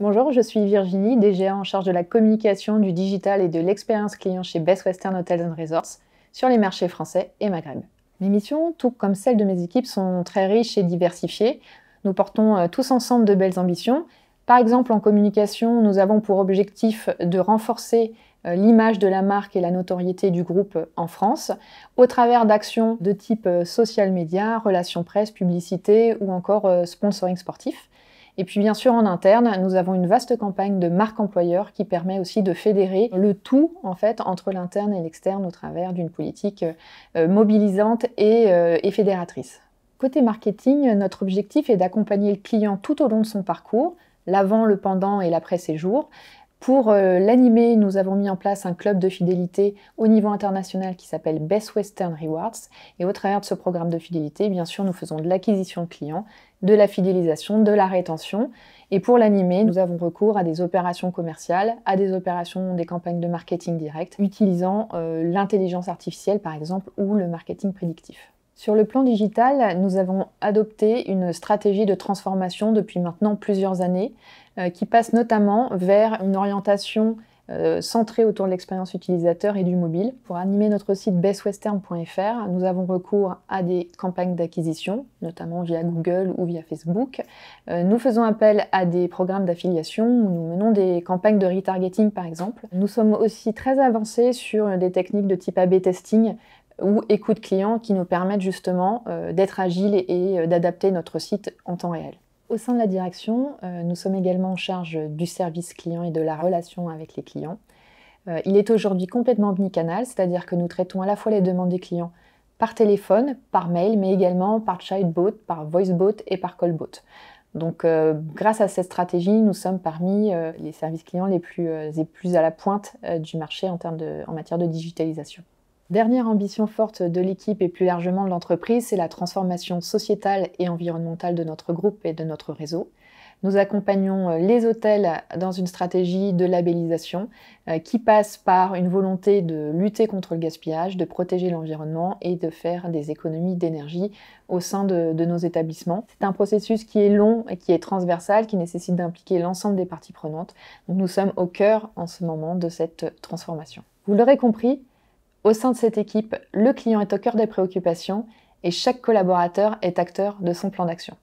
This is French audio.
Bonjour, je suis Virginie, DGA en charge de la communication, du digital et de l'expérience client chez Best Western Hotels and Resorts sur les marchés français et maghreb. Mes missions, tout comme celles de mes équipes, sont très riches et diversifiées. Nous portons euh, tous ensemble de belles ambitions. Par exemple, en communication, nous avons pour objectif de renforcer euh, l'image de la marque et la notoriété du groupe euh, en France au travers d'actions de type social media, relations presse, publicité ou encore sponsoring sportif. Et puis bien sûr en interne, nous avons une vaste campagne de marque employeur qui permet aussi de fédérer le tout en fait entre l'interne et l'externe au travers d'une politique euh, euh, mobilisante euh, et fédératrice. Côté marketing, notre objectif est d'accompagner le client tout au long de son parcours l'avant, le pendant et l'après séjour, pour euh, l'animer, nous avons mis en place un club de fidélité au niveau international qui s'appelle Best Western Rewards. Et au travers de ce programme de fidélité, bien sûr, nous faisons de l'acquisition de clients, de la fidélisation, de la rétention. Et pour l'animer, nous avons recours à des opérations commerciales, à des opérations, des campagnes de marketing direct, utilisant euh, l'intelligence artificielle par exemple ou le marketing prédictif. Sur le plan digital, nous avons adopté une stratégie de transformation depuis maintenant plusieurs années euh, qui passe notamment vers une orientation euh, centrée autour de l'expérience utilisateur et du mobile. Pour animer notre site bestwestern.fr, nous avons recours à des campagnes d'acquisition, notamment via Google ou via Facebook. Euh, nous faisons appel à des programmes d'affiliation nous menons des campagnes de retargeting par exemple. Nous sommes aussi très avancés sur des techniques de type A-B testing ou écoute client qui nous permettent justement euh, d'être agiles et, euh, d'adapter notre site en temps réel. Au sein de la direction, euh, nous sommes également en charge du service client et de la relation avec les clients. il est aujourd'hui complètement omnicanal, c'est-à-dire que nous traitons à la fois les demandes des clients par téléphone, par mail, mais également par chatbot, par voicebot et par callbot. Donc grâce à cette stratégie, nous sommes parmi les services clients les plus, plus à la pointe du marché en matière de digitalisation. Dernière ambition forte de l'équipe et plus largement de l'entreprise, c'est la transformation sociétale et environnementale de notre groupe et de notre réseau. Nous accompagnons euh, les hôtels dans une stratégie de labellisation euh, qui passe par une volonté de lutter contre le gaspillage, de protéger l'environnement et de faire des économies d'énergie au sein de, nos établissements. C'est un processus qui est long et qui est transversal, qui nécessite d'impliquer l'ensemble des parties prenantes. nous sommes au cœur en ce moment de cette transformation. Vous l'aurez compris, au sein de cette équipe, le client est au cœur des préoccupations et chaque collaborateur est acteur de son plan d'action.